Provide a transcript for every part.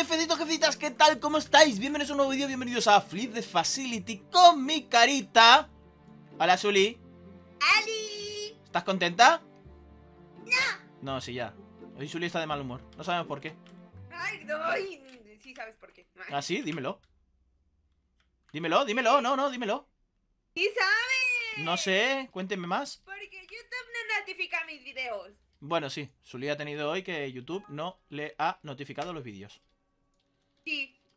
jefecitos, jefecitas, ¿qué tal? ¿Cómo estáis? Bienvenidos a un nuevo vídeo, bienvenidos a Flip the Facility con mi carita Hola, Suli ¡Ali! ¿Estás contenta? ¡No! No, sí, ya Hoy Suli está de mal humor, no sabemos por qué ¡Ay, no! Sí sabes por qué ¿Ah, sí? Dímelo Dímelo, dímelo, no, no, dímelo ¿Y sabes! No sé, cuéntenme más Porque YouTube no notifica mis videos bueno, sí, Sully ha tenido hoy que YouTube no le ha notificado los vídeos.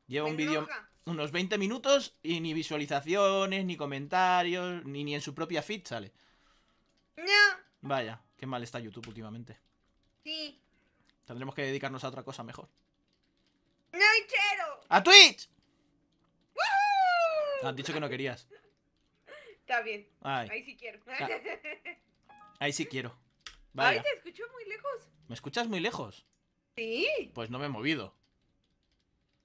Lleva un vídeo unos 20 minutos y ni visualizaciones, ni comentarios, ni, ni en su propia feed sale. No. Vaya, qué mal está YouTube últimamente. Sí. Tendremos que dedicarnos a otra cosa mejor. ¡No quiero! ¡A Twitch! Han Has dicho que no querías. Está bien. Ahí sí quiero. Ah. Ahí sí quiero. Vaya. te escucho muy lejos. ¿Me escuchas muy lejos? Sí. Pues no me he movido.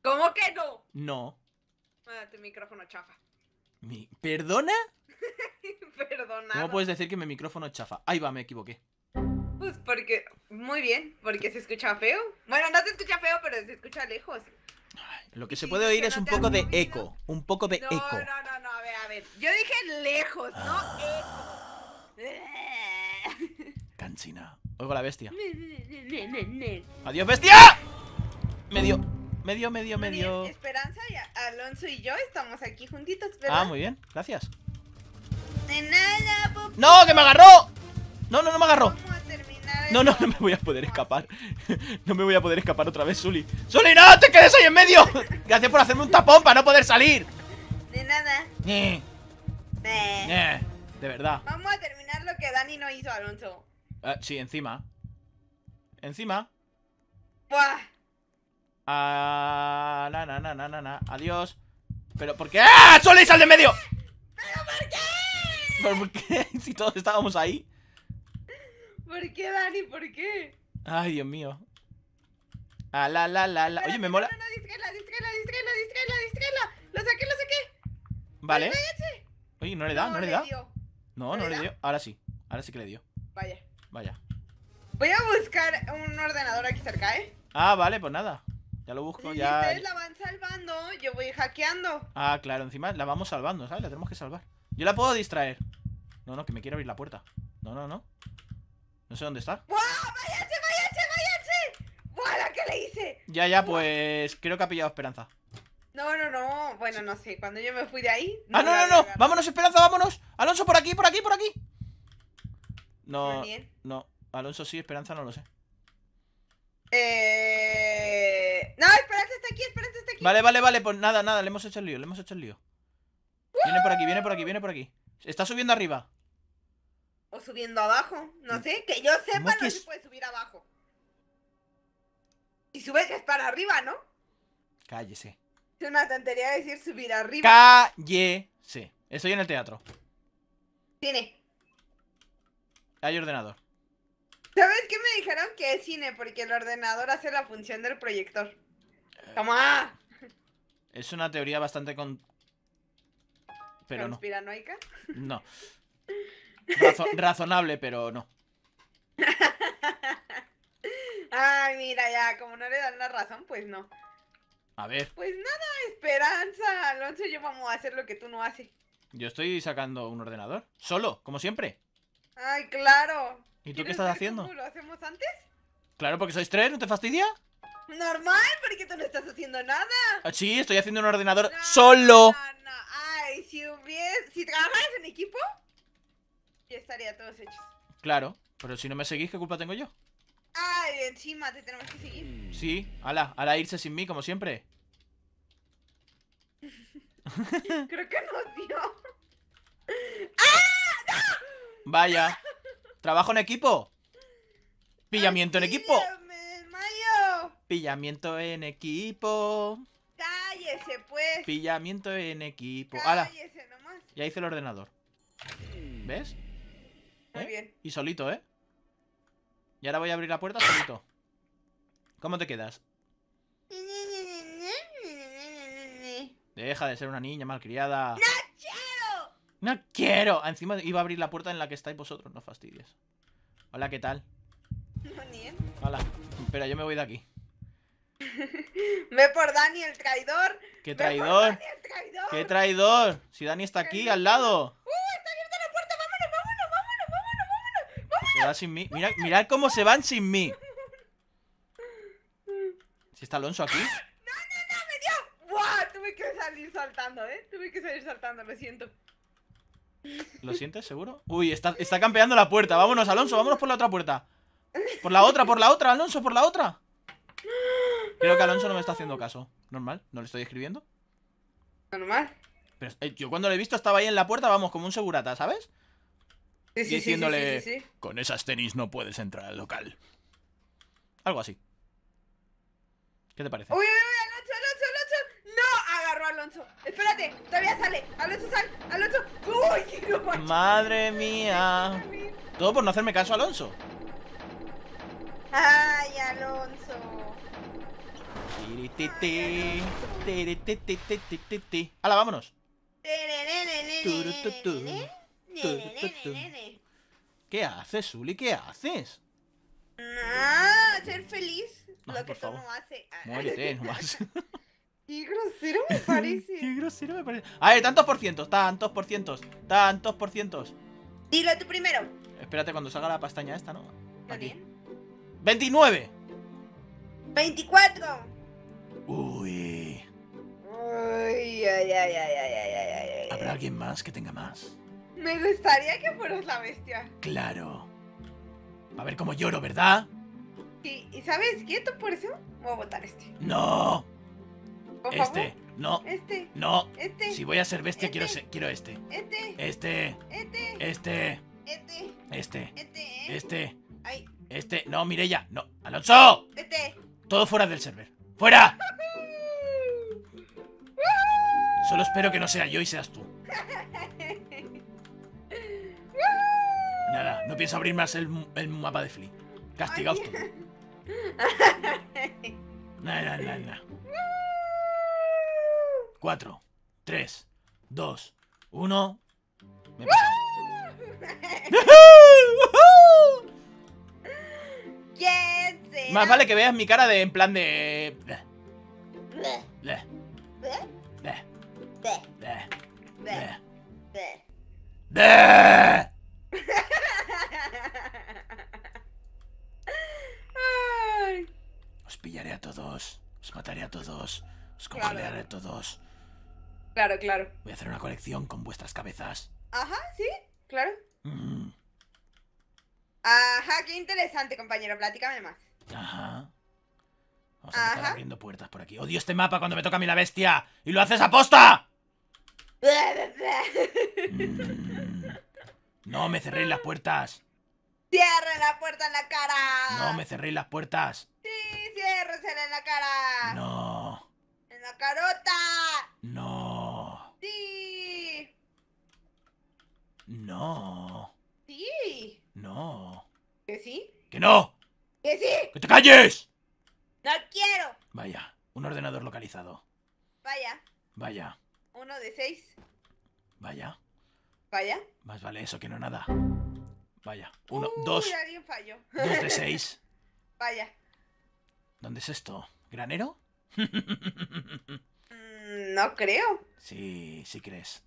¿Cómo que no? No. Ah, tu micrófono chafa. Perdona. ¿Cómo puedes decir que mi micrófono chafa? Ahí va, me equivoqué. Pues porque. Muy bien, porque se escucha feo. Bueno, no se escucha feo, pero se escucha lejos. lo que se puede oír es un poco de eco. Un poco de eco. No, no, no, a ver, a ver. Yo dije lejos, no eco. Cancina, Oigo la bestia. Adiós, bestia. Me dio medio, medio, medio. Esperanza y Alonso y yo estamos aquí juntitos, Ah, muy bien, gracias. De nada, ¡No, que me agarró! No, no, no me agarró. No, no, no me voy a poder escapar. No me voy a poder escapar otra vez, Sully. ¡Sully, no! ¡Te quedes ahí en medio! Gracias por hacerme un tapón para no poder salir. De nada. De verdad. Vamos a terminar lo que Dani no hizo, Alonso. Ah, sí, encima. Encima. Buah. Ah, na, Adiós. Pero, ¿por qué? ¡Ah! ¡Sole, sal de medio! ¿Pero por qué? ¿Pero por qué? si todos estábamos ahí. ¿Por qué, Dani? ¿Por qué? Ay, Dios mío. A ah, la, la, la, la. Oye, me mola. No, no, Lo saqué, lo saqué. Vale. Oye, no le da, no, le, da. Dio. No, no, le dio. Ahora sí. Ahora sí que le dio. Vaya. Vaya. Voy a buscar un ordenador aquí cerca, ¿eh? Ah, vale, pues nada. Ya lo busco, ya. Ustedes la van salvando, yo voy hackeando. Ah, claro, encima la vamos salvando, ¿sabes? La tenemos que salvar. Yo la puedo distraer. No, no, que me quiere abrir la puerta. No, no, no. No sé dónde está. ¡Wow! ¡Váyanse, vaya, que le hice! Ya, ya, pues creo que ha pillado Esperanza. No, no, no. Bueno, no sé. Cuando yo me fui de ahí. ah, no, no, no. Vámonos, Esperanza, vámonos. Alonso, por aquí, por aquí, por aquí. No, no. Alonso sí, Esperanza no lo sé. Eh. No, espérate, está aquí, espérate, está aquí. Vale, vale, vale, pues nada, nada, le hemos hecho el lío, le hemos hecho el lío. Viene por aquí, viene por aquí, viene por aquí. Está subiendo arriba. O subiendo abajo, no mm. sé, que yo sepa no se puede subir abajo. Si subes es para arriba, ¿no? Cállese. Es una tontería decir subir arriba. Cállese. Estoy en el teatro. Cine. Hay ordenador. ¿Sabes qué me dijeron que es cine? Porque el ordenador hace la función del proyector. Es una teoría bastante con... Pero ¿Conspiranoica? No. no. razonable, pero no. Ay, mira, ya, como no le dan la razón, pues no. A ver. Pues nada, esperanza, Alonso yo vamos a hacer lo que tú no haces. Yo estoy sacando un ordenador. Solo, como siempre. Ay, claro. ¿Y tú qué estás haciendo? ¿Lo hacemos antes? Claro, porque sois tres, ¿no te fastidia? Normal, porque tú no estás haciendo nada. Ah, sí, estoy haciendo un ordenador solo. No, no. Ay, si hubiese... Si trabajaras en equipo, ya estaría todos hechos. Claro, pero si no me seguís, ¿qué culpa tengo yo? Ay, encima te tenemos que seguir. Sí, ala, ala irse sin mí, como siempre. Creo que no, dio. ¡Ah! ¡No! Vaya. ¿Trabajo en equipo? ¿Pillamiento en equipo? Eh, Pillamiento en equipo. Cállese, pues. Pillamiento en equipo. Cállese nomás. Ya hice el ordenador. ¿Ves? Muy ¿Eh? bien. Y solito, ¿eh? Y ahora voy a abrir la puerta solito. ¿Cómo te quedas? Deja de ser una niña malcriada. ¡No quiero! ¡No quiero! Encima iba a abrir la puerta en la que estáis vosotros, no fastidies. Hola, ¿qué tal? Hola. Espera, yo me voy de aquí. Ve por Dani el traidor. ¿Qué traidor? ¿Qué traidor? Si Dani está aquí al lado. ¡Uh! Está abierta la puerta. Vámonos, vámonos, vámonos, vámonos, vámonos. vámonos. Se va sin mí. Mirad, cómo se van sin mí. Si está Alonso aquí. ¡No, no, no! ¡Me dio! ¡Buah! Tuve que salir saltando, ¿eh? Tuve que salir saltando, lo siento. ¿Lo sientes, seguro? Uy, está, está campeando la puerta. Vámonos, Alonso, vámonos por la otra puerta. Por la otra, por la otra, Alonso, por la otra. Creo que Alonso no me está haciendo caso. Normal, no le estoy escribiendo. Normal. Pero eh, yo cuando lo he visto estaba ahí en la puerta, vamos, como un segurata, ¿sabes? Sí, sí, y diciéndole, con esas tenis no puedes entrar al local. Algo así. ¿Qué te parece? ¡Uy, uy, uy! ¡Alonso, Alonso, Alonso! ¡No! Agarró a Alonso. Espérate, todavía sale. Alonso, sal. Alonso. ¡Uy, qué no Madre mía. Todo por no hacerme caso Alonso. ¡Ay, Alonso! ¡Hala, vámonos! ¿Qué haces, Suli? ¿Qué haces? No, ser feliz. Lo que tú no hace. Muérete, nomás. Qué grosero me parece. Qué grosero me parece. A ver, tantos por cientos, tantos por cientos, tantos por cientos. Dilo tú primero. Espérate cuando salga la pestaña esta, ¿no? Aquí. 29. 24. Uy. ay, ay, ay, ay, ay, ay, ¿Habrá alguien más que tenga más? Me gustaría que fueras la bestia. Claro. A ver cómo lloro, ¿verdad? Sí, ¿y sabes quieto por eso? Voy a votar este. este. ¡No! este, no. Este. No. Si voy a ser bestia, quiero, este. quiero este. Este. Este. Este. Este. Este. Este. Este. este. No, Mirella. No. ¡Alonso! Este. Todo fuera del server. ¡Fuera! Solo espero que no sea yo y seas tú. Nada, no pienso abrir más el, mapa de Flea. Castigaos tú. Nada, nada, nada. Cuatro, tres, dos, uno... Más vale que veas mi cara de en plan de... Os pillaré a todos, os mataré a todos, os congelaré a todos. Claro, claro. Voy a hacer una colección con vuestras cabezas. Ajá, sí, claro. Mm. Ajá, qué interesante, compañero. Platícame más. Ajá. Vamos a estar abriendo puertas por aquí. ¡Odio ¡Oh, este mapa cuando me toca a mí la bestia! ¡Y lo haces a posta! Mm. No me cerréis las puertas. Cierra la puerta en la cara! No me cerréis las puertas. ¡Sí, ciérrasela en la cara! No. ¡En la carota! No. ¡Sí! No. Sí. No. ¿Que sí? ¡Que no! ¡Que sí! ¡Que te calles! ¡No quiero! Vaya, un ordenador localizado. Vaya. Vaya. Uno de seis. Vaya. Vaya. Más vale eso que no nada. Vaya. Uno, dos. Dos de seis. Vaya. ¿Dónde es esto? ¿Granero? Mm, no creo. Sí, sí crees.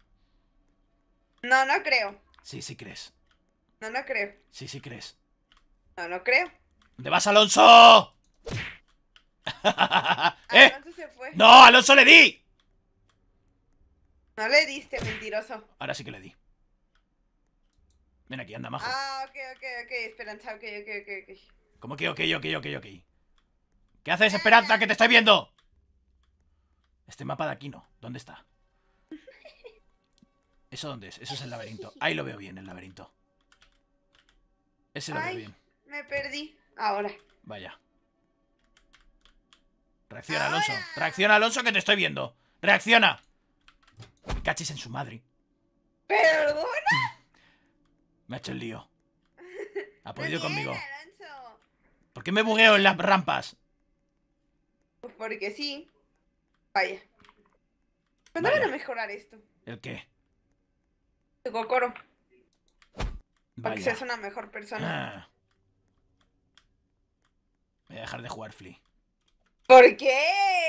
No, no creo. Sí, sí crees. No, no creo. Sí, sí crees. No creo. ¿Dónde vas, Alonso? ¿Eh? Alonso se fue. ¡No, Alonso le di! No le diste, mentiroso. Ahora sí que le di. Ven aquí, anda, majo. Ah, ok, ok, ok. Esperanza, ok, ok, ok, ok. ¿Cómo que ok, ok, ok, ok? ¿Qué haces, Esperanza, que te estoy viendo? Este mapa de aquí no. ¿Dónde está? ¿Eso dónde es? Eso es el laberinto. Ahí lo veo bien, el laberinto. Ese lo veo bien. Me perdí. Ahora. Vaya. Reacciona, Alonso. Reacciona, Alonso, que te estoy viendo. Reacciona. Me cachis en su madre. ¿Perdona? Me ha hecho el lío. Ha podido conmigo. ¿Por qué me bugueo en las rampas? Pues porque sí. Vaya. ¿Cuándo van a mejorar esto? ¿El qué? El cocoro. Para que seas una mejor persona. Ah. Voy a dejar de jugar Flea. ¿Por qué?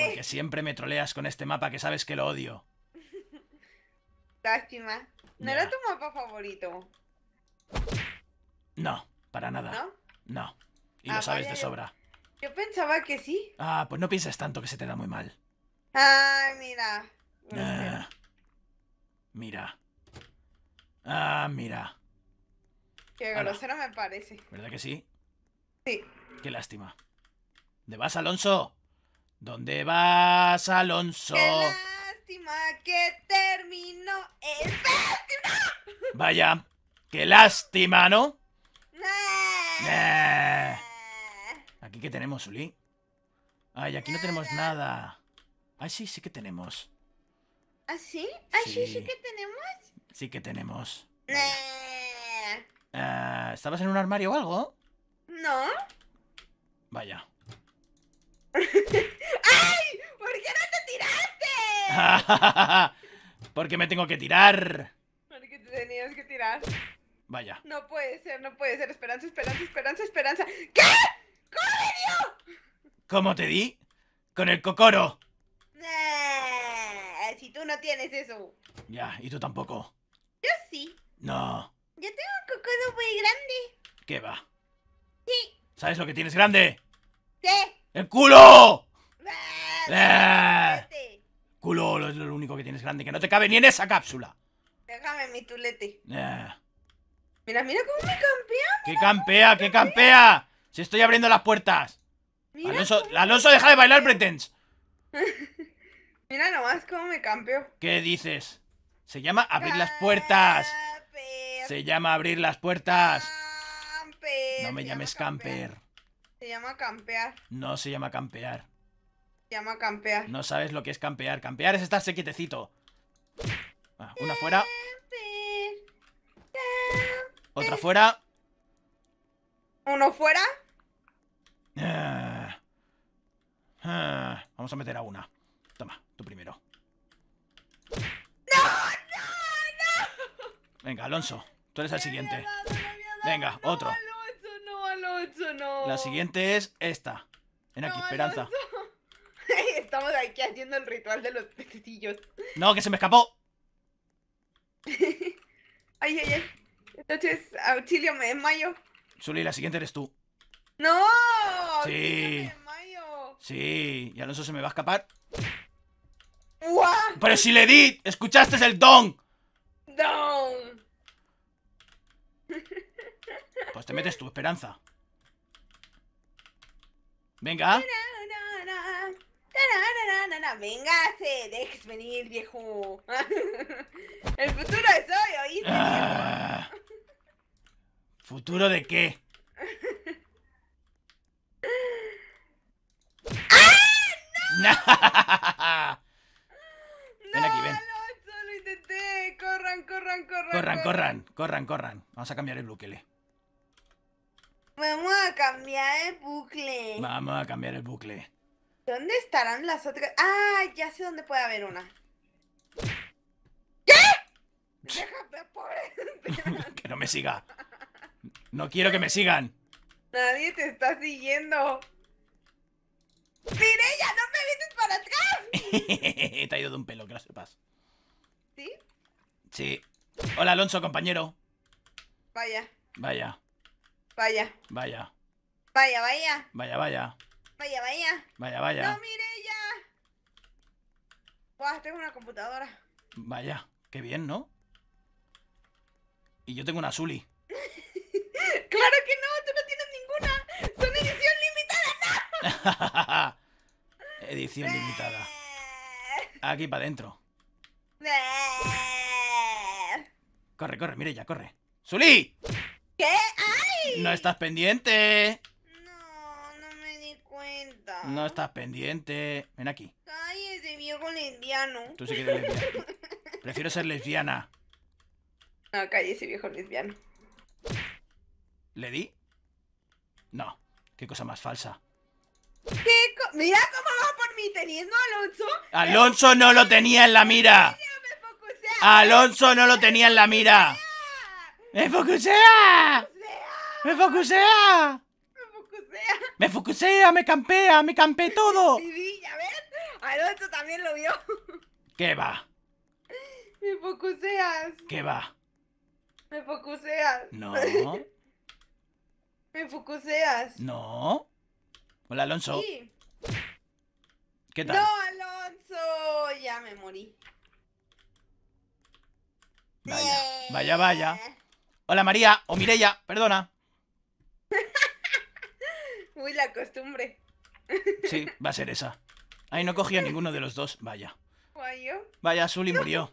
Porque siempre me troleas con este mapa que sabes que lo odio. Lástima. ¿No era tu mapa favorito? No, para nada. ¿No? No. Y lo ah, sabes de sobra. Yo, pensaba que sí. Ah, pues no pienses tanto que se te da muy mal. Ay, mira. Ah, mira. Ah, mira. Qué grosero me parece. ¿Verdad que sí? Sí. Qué lástima. ¿Dónde vas, Alonso? ¿Dónde vas, Alonso? ¡Qué lástima que terminó el Vaya, qué lástima, ¿no? ¡Ah! Eh. Aquí que tenemos, Uli. Ay, aquí no tenemos nada. Ay, sí, sí que tenemos. ¿Ah, sí? ¿Ah, sí, sí, que tenemos? Sí que tenemos. Eh, ¿Estabas en un armario o algo? No. Vaya. ¡Ay! ¿Por qué no te tiraste? Porque me tengo que tirar. Porque te tenías que tirar. Vaya. No puede ser, no puede ser. Esperanza, esperanza, esperanza, esperanza. ¿Qué? ¿Cómo te dio? ¿Cómo te di? Con el cocoro. Eh, si tú no tienes eso. Ya, y tú tampoco. Yo sí. No. Yo tengo un cocoro muy grande. ¿Qué va? Sí. ¿Sabes lo que tienes grande? ¿Qué? ¡El culo! Ah, ¡Eh! Culo es lo único que tienes grande, que no te cabe ni en esa cápsula. Déjame mi tulete. Eh. Mira, mira cómo me campea. ¡Que ¿Qué campea? ¿Qué campea? Si estoy abriendo las puertas. Alonso, Alonso deja de bailar pretens. mira nomás cómo me campeo. ¿Qué dices? Se llama abrir las ah, puertas. Se llama abrir las puertas. Camper. No me llames camper. Se llama campear. No se llama campear. Se llama campear. No sabes lo que es campear. Campear es estarse quietecito. Ah, una fuera. Otra fuera. Uno fuera. Ah. Ah. vamos a meter a una. Toma, tú primero. Venga, Alonso. Tú eres el siguiente. Venga, otro. La siguiente es esta. en aquí, Esperanza. Estamos aquí haciendo el ritual de los pececillos. No, que se me escapó. ay, ay, ay. Entonces, auxilio me desmayo. Zuli, la siguiente eres tú. ¡No! Sí. Me desmayo. Sí, y se me va a escapar. ¡Pero si le di! ¡Escuchaste el don! ¡Don! Pues te metes tu esperanza. Venga. Venga, se dejes venir, viejo. El futuro es hoy, ¿oíste? Ah. ¿Futuro de qué? ¡Ah, no! Ven aquí, ven. No, lo intenté. Corran, corran, corran. Corran, corran, corran, corran. Vamos a cambiar el búquele. Mamá, cambiar el bucle. Vamos a cambiar el bucle. ¿Dónde estarán las otras? Ah, ya sé dónde puede haber una. ¿Qué? Déjame, pobre. que no me siga. No quiero que me sigan. Nadie te está siguiendo. ella! no me vienes para atrás! te ha ido de un pelo, que lo sepas. ¿Sí? Sí. Hola, Alonso, compañero. Vaya. Vaya. Vaya. Vaya. Vaya, vaya. Vaya, vaya. Vaya, vaya. Vaya, vaya. No, mire ya. tengo una computadora. Vaya, qué bien, ¿no? Y yo tengo una Zully. claro que no, tú no tienes ninguna. Son edición limitada, edición limitada. Aquí para adentro. corre, corre, mire ya, corre. ¡Zully! ¿Qué? ¡Ay! No estás pendiente. No estás pendiente. Ven aquí. Calle ese viejo lesbiano. Tú sí que eres lesbiana. Prefiero ser lesbiana. No, ese viejo lesbiano. ¿Le di? No. Qué cosa más falsa. ¿Qué Mira cómo va por mí teniendo a Alonso. Alonso no lo tenía en la mira. Alonso no lo tenía en la mira. ¡Me focusea! ¡Me focusea! Me focusea, me campea, me campeé todo. Sí, a Alonso también lo vio. ¿Qué va? Me focuseas. ¿Qué va? Me focuseas. No. me focuseas. No. Hola, Alonso. ¿Qué tal? No, Alonso. Ya me morí. Vaya, vaya, eh. vaya. Hola María, o Mireya, perdona la costumbre. Sí, va a ser esa. Ay, no cogía ninguno de los dos, vaya. Vaya, Vaya, y murió.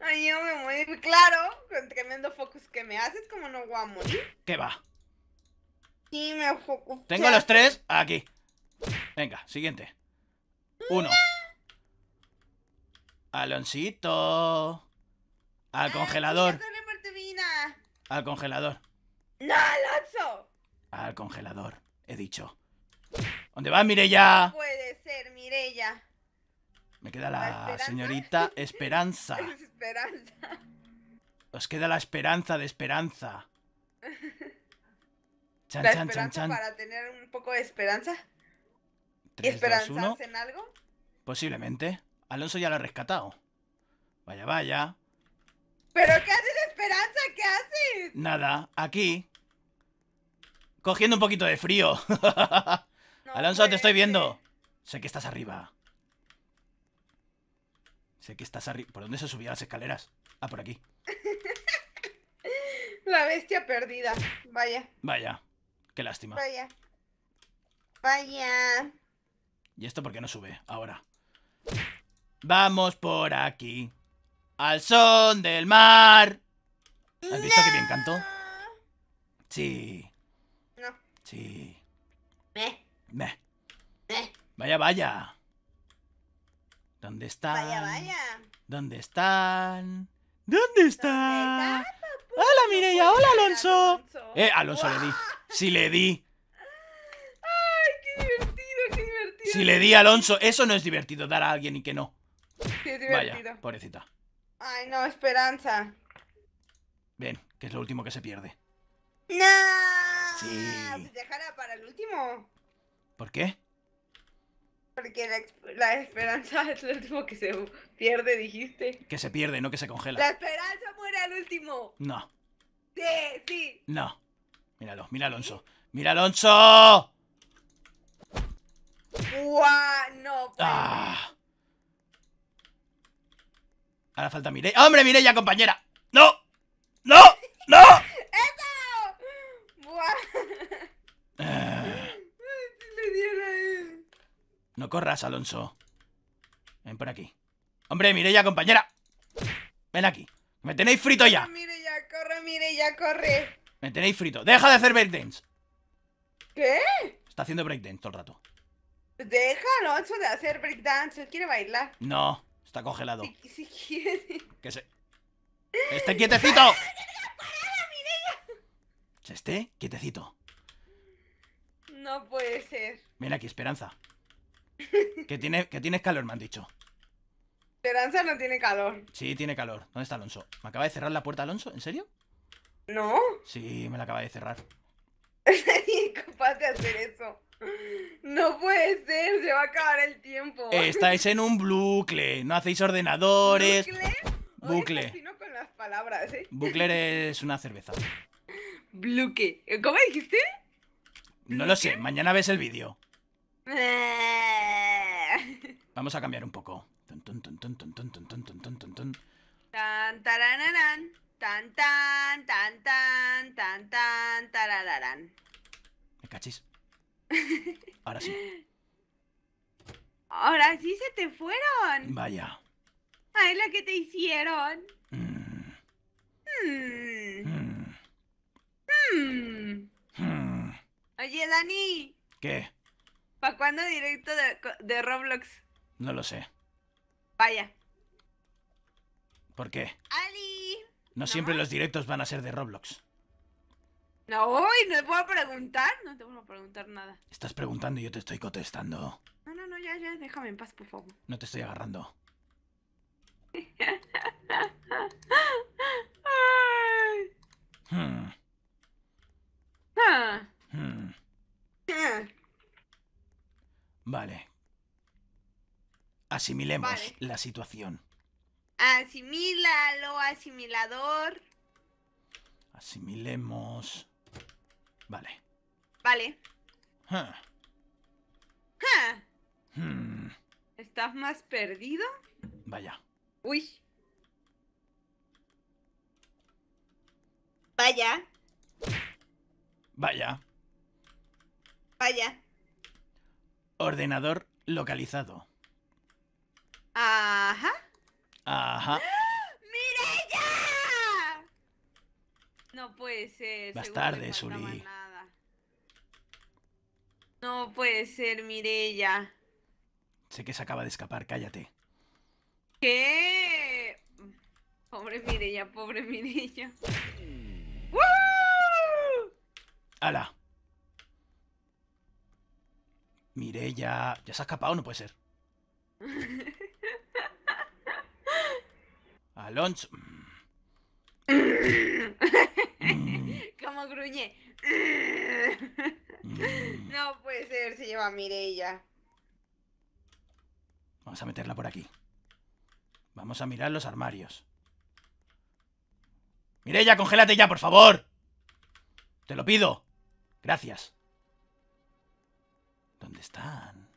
Ay, yo me muero, Claro, con tremendo focus que me haces, como no voy a morir. ¿Qué va? me Tengo los tres aquí. Venga, siguiente. Uno. Aloncito. Al ah, congelador. Al congelador. No, Alonso. Al congelador he dicho. ¿Dónde va, Mirella? No puede ser, Mirella. Me queda la, señorita Esperanza. esperanza. Os queda la esperanza de Esperanza. Chan, chan chan, chan, para tener un poco de esperanza. ¿Y esperanzas en algo? Posiblemente. Alonso ya lo ha rescatado. Vaya, vaya. ¿Pero qué haces, Esperanza? ¿Qué haces? Nada, aquí cogiendo un poquito de frío. Alonso, te pues, estoy viendo. Eh. Sé que estás arriba. Sé que estás arriba. ¿Por dónde se subían las escaleras? Ah, por aquí. La bestia perdida. Vaya. Vaya. Qué lástima. Vaya. Vaya. ¿Y esto por qué no sube? Ahora. Vamos por aquí. Al son del mar. ¿Has visto que me encantó? Sí. Sí. Vaya, vaya. ¿Dónde están? Vaya, vaya. ¿Dónde están? ¿Dónde están? hola, Mireia. Hola, Alonso. Eh, Alonso le di. Sí le di. Ay, qué divertido, qué divertido. Si le di a Alonso, eso no es divertido, dar a alguien y que no. Qué divertido. pobrecita. Ay, no, esperanza. Ven, que es lo último que se pierde. ¡No! Sí. Ah, pues Dejara para el último. ¿Por qué? Porque la, esperanza es lo último que se pierde, dijiste. Que se pierde, no que se congela. La esperanza muere al último. No. Sí, sí. No. Míralo, mira Alonso. ¡Mira Alonso! ¡Guau! No. Pues. Ah. Ahora falta Mireia. ¡Hombre, ya compañera! ¡No! ¡No! ¡No! Ah. No corras, Alonso. Ven por aquí. Hombre, mire ya compañera. Ven aquí. Me tenéis frito ya. ya corre, ya corre. Me tenéis frito. Deja de hacer breakdance. ¿Qué? Está haciendo breakdance todo el rato. Deja Alonso de hacer breakdance. Él quiere bailar. No, está congelado. ¿Qué si quiere. Que se... ¡Esté quietecito! Se esté quietecito. No puede ser. Mira aquí, Esperanza. que, tiene, que tienes calor, me han dicho. Esperanza no tiene calor. Sí, tiene calor. ¿Dónde está Alonso? ¿Me acaba de cerrar la puerta Alonso? ¿En serio? No. Sí, me la acaba de cerrar. de hacer eso. No puede ser, se va a acabar el tiempo. Estáis en un bucle, no hacéis ordenadores. ¿Bucle? Bucle. Con las palabras, ¿eh? Bucler es una cerveza. Bloque. ¿Cómo dijiste? No lo sé, mañana ves el vídeo. Vamos a cambiar un poco. Tan, tan, tan, tan, tan, tan, ¿Me cachis? Ahora sí. Ahora sí se te fueron. Vaya. Ay, la que te hicieron. Mm. Mm. Hmm. Hmm. Oye, Dani. ¿Qué? ¿Para cuándo directo de, Roblox? No lo sé. Vaya. ¿Por qué? ¡Ali! No, siempre los directos van a ser de Roblox. No, y no te puedo preguntar. No te puedo preguntar nada. Estás preguntando y yo te estoy contestando. No, no, no, ya, ya, déjame en paz, por favor. No te estoy agarrando. Hmm. Ah. Ah. Vale. Asimilemos la situación. Asimílalo, asimilador. Asimilemos. Vale. Vale. Ah. Hmm. ¿Estás más perdido? Vaya. Uy. Vaya. Vaya. Vaya. Ordenador localizado. Ajá. Ajá. Mirella. No puede ser. Más tarde, Suli. No puede ser, Mirella. Sé que se acaba de escapar, cállate. ¿Qué? Pobre Mirella, pobre Mirella. ¡Hala! Mireya, ya, ya se ha escapado, no puede ser. Alonso. Como gruñe. Mm. no puede ser, se lleva a Vamos a meterla por aquí. Vamos a mirar los armarios. Mireya, congélate ya, por favor. Te lo pido. Gracias. ¿Dónde están?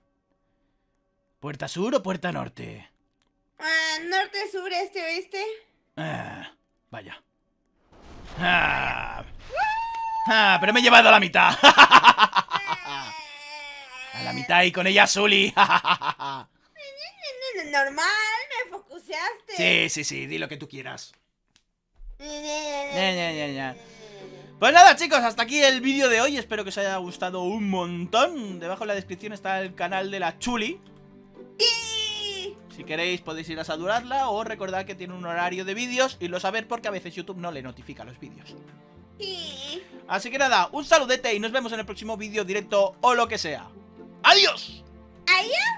¿Puerta sur o puerta norte? Ah, norte, sur, este, oeste. Ah, vaya. Ah. pero me he llevado a la mitad. A la mitad y con ella Zully. Normal, me focuseaste. Sí, sí, sí, di lo que tú quieras. Pues nada chicos, hasta aquí el vídeo de hoy Espero que os haya gustado un montón Debajo en la descripción está el canal de la Chuli Y... Si queréis podéis ir a saludarla O recordad que tiene un horario de vídeos Y lo saber porque a veces YouTube no le notifica los vídeos y... Así que nada, un saludete y nos vemos en el próximo vídeo directo o lo que sea ¡Adiós! ¡Adiós!